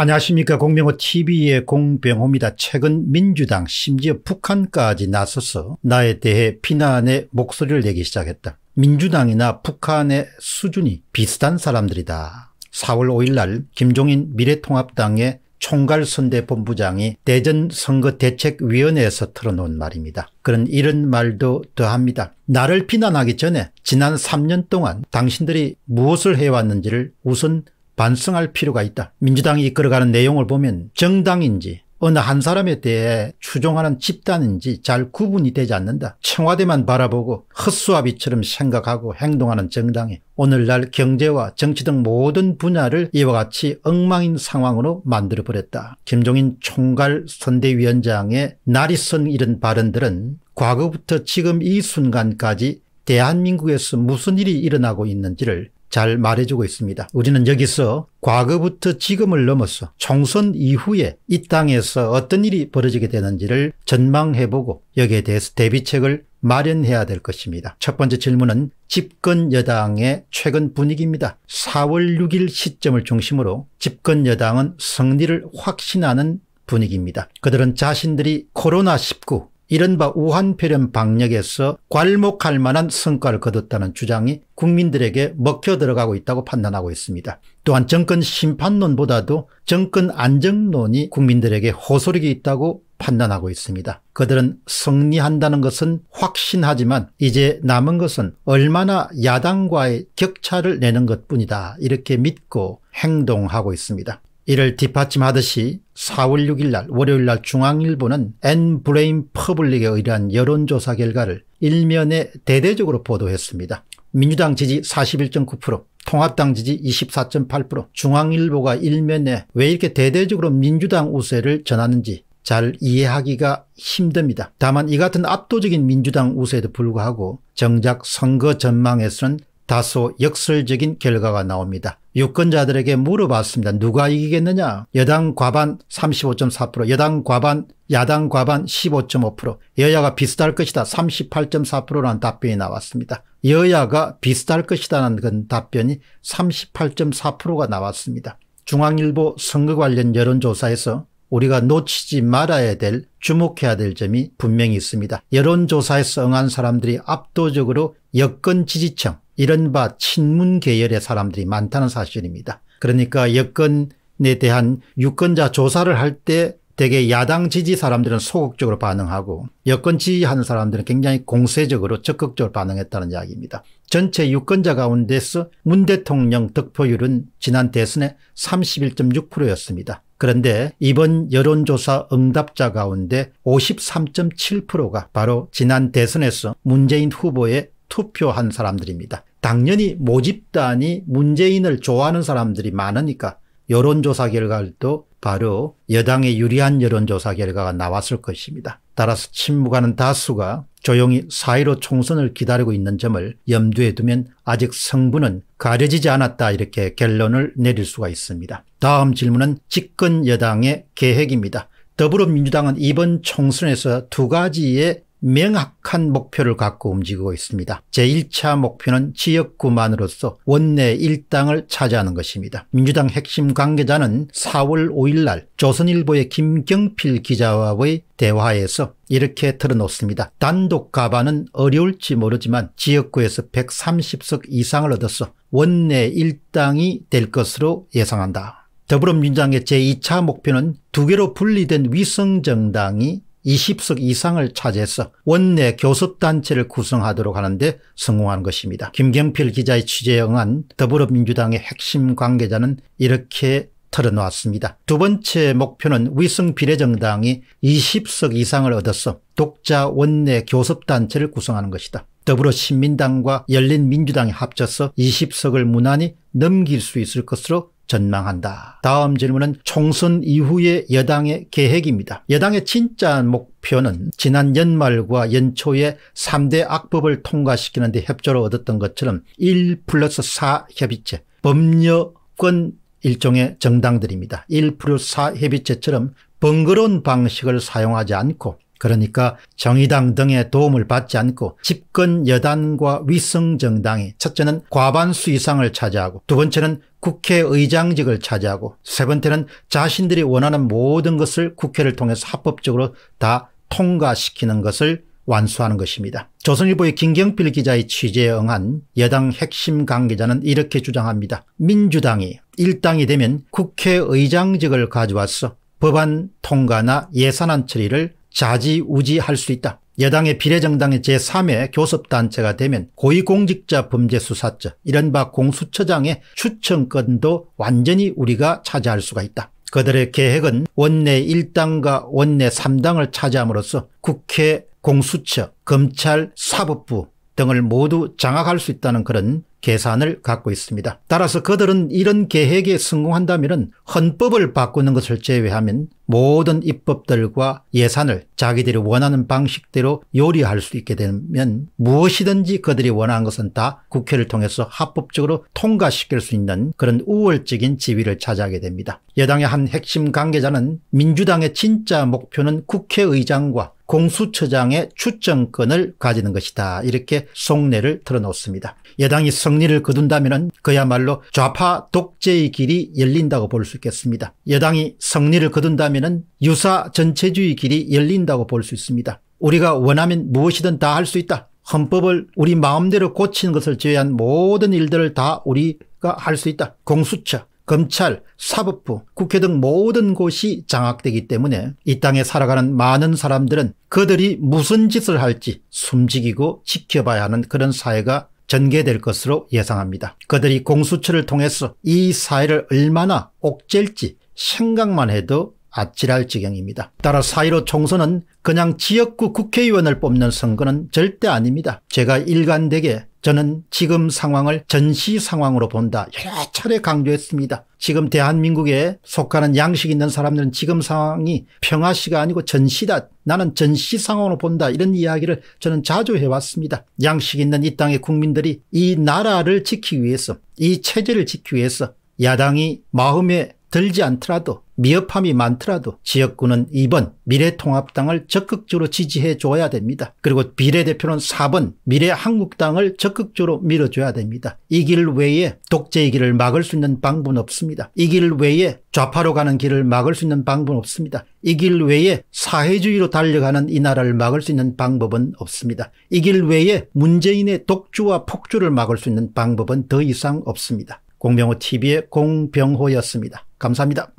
안녕하십니까 공병호TV의 공병호입니다. 최근 민주당 심지어 북한까지 나서서 나에 대해 비난의 목소리를 내기 시작했다. 민주당이나 북한의 수준이 비슷한 사람들이다. 4월 5일 날 김종인 미래통합당의 총괄선대본부장이 대전선거대책위원회에서 털어놓은 말입니다. 그런 이런 말도 더합니다. 나를 비난하기 전에 지난 3년 동안 당신들이 무엇을 해왔는지를 우선 반성할 필요가 있다. 민주당이 이끌어가는 내용을 보면 정당인지 어느 한 사람에 대해 추종하는 집단인지 잘 구분이 되지 않는다. 청와대만 바라보고 헛수아비처럼 생각하고 행동하는 정당이 오늘날 경제와 정치 등 모든 분야를 이와 같이 엉망인 상황으로 만들어버렸다. 김종인 총괄 선대위원장의 나리선 이런 발언들은 과거부터 지금 이 순간까지 대한민국에서 무슨 일이 일어나고 있는지를 잘 말해주고 있습니다. 우리는 여기서 과거부터 지금을 넘어서 총선 이후에 이 땅에서 어떤 일이 벌어지게 되는지를 전망해보고 여기에 대해서 대비책을 마련해야 될 것입니다. 첫 번째 질문은 집권 여당의 최근 분위기입니다. 4월 6일 시점을 중심으로 집권 여당은 승리를 확신하는 분위기입니다. 그들은 자신들이 코로나19 이른바 우한폐렴 방역에서 괄목할 만한 성과를 거뒀다는 주장이 국민들에게 먹혀 들어가고 있다고 판단하고 있습니다. 또한 정권 심판론보다도 정권 안정론이 국민들에게 호소력이 있다고 판단하고 있습니다. 그들은 승리한다는 것은 확신하지만 이제 남은 것은 얼마나 야당과의 격차를 내는 것뿐이다 이렇게 믿고 행동하고 있습니다. 이를 뒷받침하듯이 4월 6일 날 월요일 날 중앙일보는 엔 브레인 퍼블릭에 의뢰한 여론조사 결과를 일면에 대대적으로 보도했습니다. 민주당 지지 41.9%, 통합당 지지 24.8%, 중앙일보가 일면에 왜 이렇게 대대적으로 민주당 우세를 전하는지 잘 이해하기가 힘듭니다. 다만 이 같은 압도적인 민주당 우세에도 불구하고 정작 선거 전망에서는 다소 역설적인 결과가 나옵니다. 유권자들에게 물어봤습니다. 누가 이기겠느냐? 여당 과반 35.4%, 여당 과반, 야당 과반 15.5%, 여야가 비슷할 것이다 38.4%라는 답변이 나왔습니다. 여야가 비슷할 것이다는 그 답변이 38.4%가 나왔습니다. 중앙일보 선거 관련 여론조사에서 우리가 놓치지 말아야 될 주목해야 될 점이 분명히 있습니다. 여론조사에서 응한 사람들이 압도적으로 여권 지지층 이른바 친문 계열의 사람들이 많다는 사실입니다. 그러니까 여권에 대한 유권자 조사를 할 때 대개 야당 지지 사람들은 소극적으로 반응하고 여권 지지하는 사람들은 굉장히 공세적으로 적극적으로 반응했다는 이야기입니다. 전체 유권자 가운데서 문 대통령 득표율은 지난 대선에 31.6%였습니다. 그런데 이번 여론조사 응답자 가운데 53.7%가 바로 지난 대선에서 문재인 후보에 투표한 사람들입니다. 당연히 모집단이 문재인을 좋아하는 사람들이 많으니까 여론조사 결과도 바로 여당에 유리한 여론조사 결과가 나왔을 것입니다. 따라서 침묵하는 다수가 조용히 사이로 총선을 기다리고 있는 점을 염두에 두면 아직 성분은 가려지지 않았다 이렇게 결론을 내릴 수가 있습니다. 다음 질문은 집권 여당의 계획입니다. 더불어민주당은 이번 총선에서 두 가지의 명확한 목표를 갖고 움직이고 있습니다. 제1차 목표는 지역구만으로서 원내 일당을 차지하는 것입니다. 민주당 핵심 관계자는 4월 5일 날 조선일보의 김경필 기자와의 대화에서 이렇게 털어놓습니다. 단독 가반은 어려울지 모르지만 지역구에서 130석 이상을 얻어서 원내 일당이 될 것으로 예상한다. 더불어민주당의 제2차 목표는 두 개로 분리된 위성정당이 20석 이상을 차지해서 원내 교섭단체를 구성하도록 하는데 성공한 것입니다. 김경필 기자의 취재에 응한 더불어민주당의 핵심 관계자는 이렇게 털어놓았습니다. 두 번째 목표는 위성 비례정당이 20석 이상을 얻어서 독자 원내 교섭단체를 구성하는 것이다. 더불어 신민당과 열린민주당이 합쳐서 20석을 무난히 넘길 수 있을 것으로 전망한다. 다음 질문은 총선 이후의 여당의 계획입니다. 여당의 진짜 목표는 지난 연말과 연초에 3대 악법을 통과시키는 데 협조를 얻었던 것처럼 1 플러스 4 협의체, 법률권 일종의 정당들입니다. 1 플러스 4 협의체처럼 번거로운 방식을 사용하지 않고 그러니까 정의당 등의 도움을 받지 않고 집권 여당과 위성 정당이 첫째는 과반수 이상을 차지하고 두 번째는 국회의장직을 차지하고 세 번째는 자신들이 원하는 모든 것을 국회를 통해서 합법적으로 다 통과시키는 것을 완수하는 것입니다. 조선일보의 김경필 기자의 취재에 응한 여당 핵심 관계자는 이렇게 주장합니다. 민주당이 일당이 되면 국회의장직을 가져왔어 법안 통과나 예산안 처리를 자지우지할 수 있다. 여당의 비례정당의 제3회 교섭단체가 되면 고위공직자 범죄수사처 이른바 공수처장의 추천권도 완전히 우리가 차지할 수가 있다. 그들의 계획은 원내 1당과 원내 3당을 차지함으로써 국회, 공수처, 검찰, 사법부 등을 모두 장악할 수 있다는 그런 계산을 갖고 있습니다. 따라서 그들은 이런 계획에 성공한다면 헌법을 바꾸는 것을 제외하면 모든 입법들과 예산을 자기들이 원하는 방식대로 요리할 수 있게 되면 무엇이든지 그들이 원하는 것은 다 국회를 통해서 합법적으로 통과시킬 수 있는 그런 우월적인 지위를 차지하게 됩니다. 여당의 한 핵심 관계자는 민주당의 진짜 목표는 국회의장과 공수처장의 추정권을 가지는 것이다 이렇게 속내를 털어놓습니다. 여당이 승리를 거둔다면 그야말로 좌파 독재의 길이 열린다고 볼 수 있겠습니다. 여당이 승리를 거둔다면 유사 전체주의 길이 열린다고 볼 수 있습니다. 우리가 원하면 무엇이든 다 할 수 있다. 헌법을 우리 마음대로 고치는 것을 제외한 모든 일들을 다 우리가 할 수 있다. 공수처, 검찰, 사법부, 국회 등 모든 곳이 장악되기 때문에 이 땅에 살아가는 많은 사람들은 그들이 무슨 짓을 할지 숨지기고 지켜봐야 하는 그런 사회가 전개될 것으로 예상합니다. 그들이 공수처를 통해서 이 사회를 얼마나 옥죄일지 생각만 해도 아찔할 지경입니다. 따라 사이로 총선은 그냥 지역구 국회의원을 뽑는 선거는 절대 아닙니다. 제가 일관되게 저는 지금 상황을 전시 상황으로 본다 여러 차례 강조했습니다. 지금 대한민국에 속하는 양식 있는 사람들은 지금 상황이 평화시가 아니고 전시다. 나는 전시 상황으로 본다 이런 이야기를 저는 자주 해왔습니다. 양식 있는 이 땅의 국민들이 이 나라를 지키기 위해서 이 체제를 지키기 위해서 야당이 마음에 들지 않더라도 미흡함이 많더라도 지역구는 2번 미래통합당을 적극적으로 지지해 줘야 됩니다. 그리고 비례대표는 4번 미래한국당을 적극적으로 밀어줘야 됩니다. 이 길 외에 독재의 길을 막을 수 있는 방법은 없습니다. 이 길 외에 좌파로 가는 길을 막을 수 있는 방법은 없습니다. 이 길 외에 사회주의로 달려가는 이 나라를 막을 수 있는 방법은 없습니다. 이 길 외에 문재인의 독주와 폭주를 막을 수 있는 방법은 더 이상 없습니다. 공병호 TV의 공병호였습니다. 감사합니다.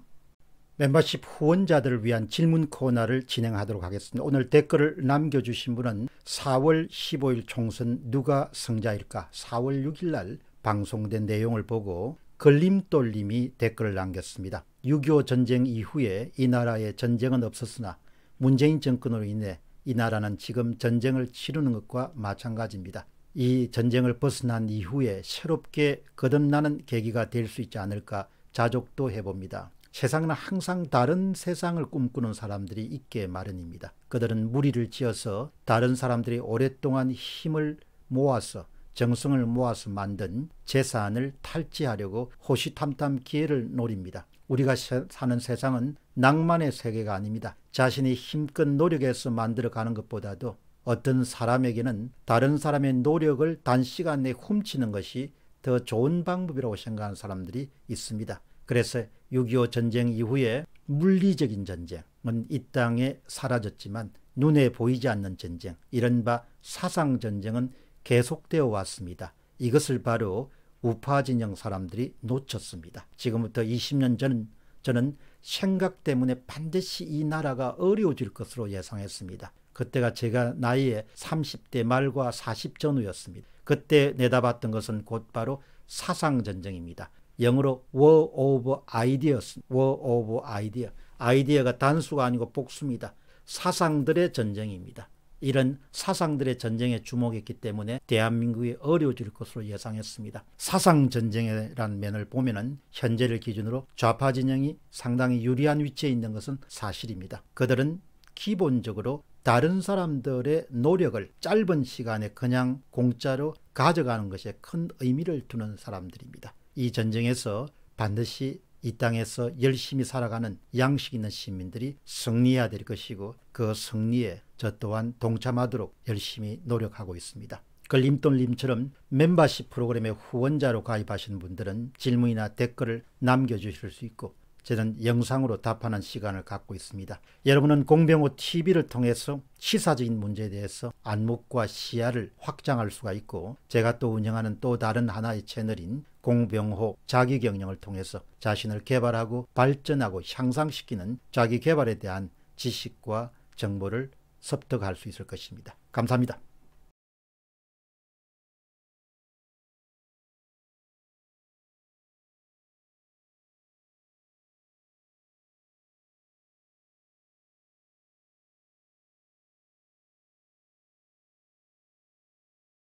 멤버십 후원자들을 위한 질문 코너를 진행하도록 하겠습니다. 오늘 댓글을 남겨주신 분은 4월 15일 총선 누가 승자일까 4월 6일 날 방송된 내용을 보고 걸림돌님이 댓글을 남겼습니다. 6.25 전쟁 이후에 이 나라에 전쟁은 없었으나 문재인 정권으로 인해 이 나라는 지금 전쟁을 치르는 것과 마찬가지입니다. 이 전쟁을 벗어난 이후에 새롭게 거듭나는 계기가 될 수 있지 않을까 자족도 해봅니다. 세상은 항상 다른 세상을 꿈꾸는 사람들이 있게 마련입니다. 그들은 무리를 지어서 다른 사람들이 오랫동안 힘을 모아서 정성을 모아서 만든 재산을 탈취하려고 호시탐탐 기회를 노립니다. 우리가 사는 세상은 낭만의 세계가 아닙니다. 자신이 힘껏 노력해서 만들어가는 것보다도 어떤 사람에게는 다른 사람의 노력을 단시간 내에 훔치는 것이 더 좋은 방법이라고 생각하는 사람들이 있습니다. 그래서 6.25 전쟁 이후에 물리적인 전쟁은 이 땅에 사라졌지만 눈에 보이지 않는 전쟁, 이른바 사상 전쟁은 계속되어 왔습니다. 이것을 바로 우파 진영 사람들이 놓쳤습니다. 지금부터 20년 전 저는 생각 때문에 반드시 이 나라가 어려워질 것으로 예상했습니다. 그때가 제가 나이에 30대 말과 40 전후였습니다. 그때 내다봤던 것은 곧바로 사상전쟁입니다. 영어로 war of ideas, war of idea. 아이디어가 단수가 아니고 복수입니다. 사상들의 전쟁입니다. 이런 사상들의 전쟁에 주목했기 때문에 대한민국이 어려워질 것으로 예상했습니다. 사상 전쟁이라는 면을 보면은 현재를 기준으로 좌파 진영이 상당히 유리한 위치에 있는 것은 사실입니다. 그들은 기본적으로 다른 사람들의 노력을 짧은 시간에 그냥 공짜로 가져가는 것에 큰 의미를 두는 사람들입니다. 이 전쟁에서 반드시 이 땅에서 열심히 살아가는 양식 있는 시민들이 승리해야 될 것이고 그 승리에 저 또한 동참하도록 열심히 노력하고 있습니다. 걸림돌님처럼 멤버십 프로그램의 후원자로 가입하신 분들은 질문이나 댓글을 남겨주실 수 있고 저는 영상으로 답하는 시간을 갖고 있습니다. 여러분은 공병호 TV를 통해서 시사적인 문제에 대해서 안목과 시야를 확장할 수가 있고 제가 또 운영하는 또 다른 하나의 채널인 공병호 자기경영을 통해서 자신을 개발하고 발전하고 향상시키는 자기개발에 대한 지식과 정보를 습득할수 있을 것입니다. 감사합니다.